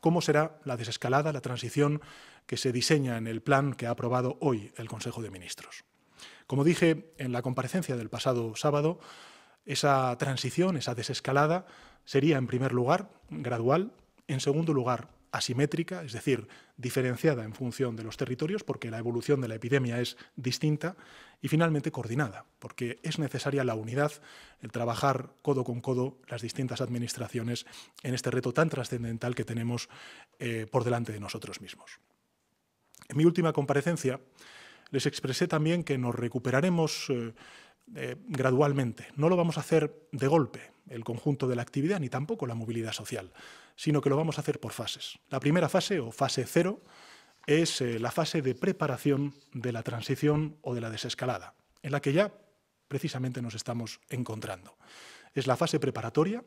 cómo será la desescalada, la transición que se diseña en el plan que ha aprobado hoy el Consejo de Ministros. Como dije en la comparecencia del pasado sábado, esa transición, esa desescalada, sería en primer lugar gradual, en segundo lugar asimétrica, es decir, diferenciada en función de los territorios, porque la evolución de la epidemia es distinta, y finalmente coordinada, porque es necesaria la unidad, el trabajar codo con codo las distintas administraciones en este reto tan trascendental que tenemos eh, por delante de nosotros mismos. En mi última comparecencia les expresé también que nos recuperaremos eh, eh, gradualmente. No lo vamos a hacer de golpe, el conjunto de la actividad, ni tampoco la movilidad social, sino que lo vamos a hacer por fases. La primera fase, o fase cero, es eh, la fase de preparación de la transición o de la desescalada, en la que ya precisamente nos estamos encontrando. Es la fase preparatoria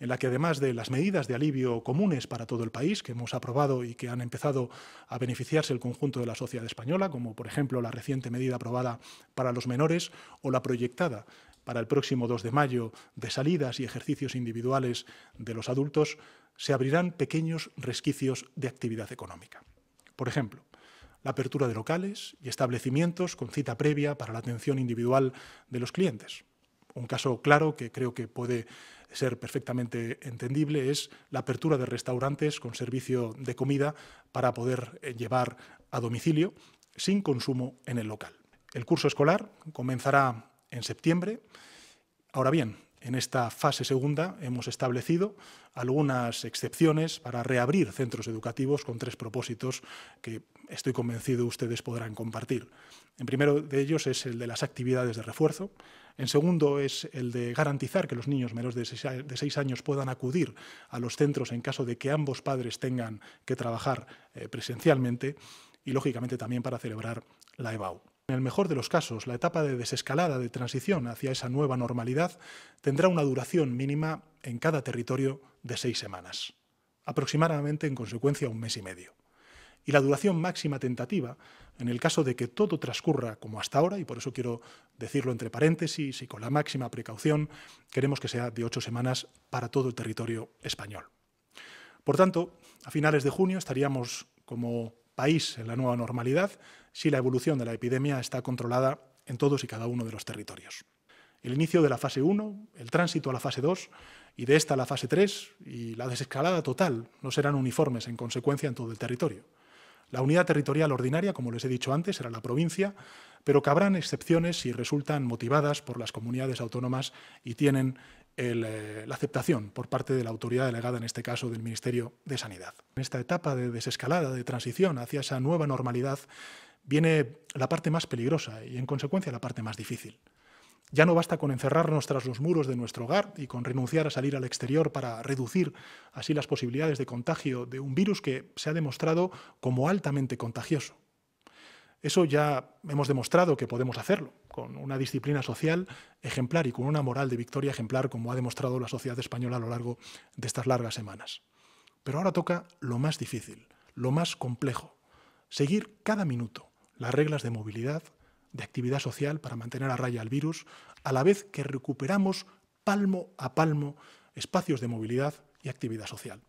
en la que además de las medidas de alivio comunes para todo el país que hemos aprobado y que han empezado a beneficiarse el conjunto de la sociedad española, como por ejemplo la reciente medida aprobada para los menores o la proyectada para el próximo 2 de mayo de salidas y ejercicios individuales de los adultos, se abrirán pequeños resquicios de actividad económica. Por ejemplo, la apertura de locales y establecimientos con cita previa para la atención individual de los clientes un caso claro que creo que puede ser perfectamente entendible es la apertura de restaurantes con servicio de comida para poder eh, llevar a domicilio sin consumo en el local. El curso escolar comenzará en septiembre. Ahora bien, en esta fase segunda hemos establecido algunas excepciones para reabrir centros educativos con tres propósitos que estoy convencido ustedes podrán compartir. En primero de ellos es el de las actividades de refuerzo. En segundo es el de garantizar que los niños menores de seis años puedan acudir a los centros en caso de que ambos padres tengan que trabajar eh, presencialmente y, lógicamente, también para celebrar la EBAU. En el mejor de los casos, la etapa de desescalada, de transición hacia esa nueva normalidad, tendrá una duración mínima en cada territorio de seis semanas, aproximadamente en consecuencia un mes y medio. Y la duración máxima tentativa, en el caso de que todo transcurra como hasta ahora, y por eso quiero decirlo entre paréntesis y con la máxima precaución, queremos que sea de ocho semanas para todo el territorio español. Por tanto, a finales de junio estaríamos como país en la nueva normalidad si la evolución de la epidemia está controlada en todos y cada uno de los territorios. El inicio de la fase 1, el tránsito a la fase 2 y de esta a la fase 3 y la desescalada total no serán uniformes en consecuencia en todo el territorio. La unidad territorial ordinaria, como les he dicho antes, será la provincia, pero cabrán excepciones si resultan motivadas por las comunidades autónomas y tienen eh, la aceptación por parte de la autoridad delegada, en este caso del Ministerio de Sanidad. En esta etapa de desescalada, de transición hacia esa nueva normalidad, viene la parte más peligrosa y, en consecuencia, la parte más difícil. Ya no basta con encerrarnos tras los muros de nuestro hogar y con renunciar a salir al exterior para reducir así las posibilidades de contagio de un virus que se ha demostrado como altamente contagioso. Eso ya hemos demostrado que podemos hacerlo, con una disciplina social ejemplar y con una moral de victoria ejemplar, como ha demostrado la sociedad española a lo largo de estas largas semanas. Pero ahora toca lo más difícil, lo más complejo, seguir cada minuto las reglas de movilidad, de actividad social para mantener a raya al virus, a la vez que recuperamos palmo a palmo espacios de movilidad y actividad social.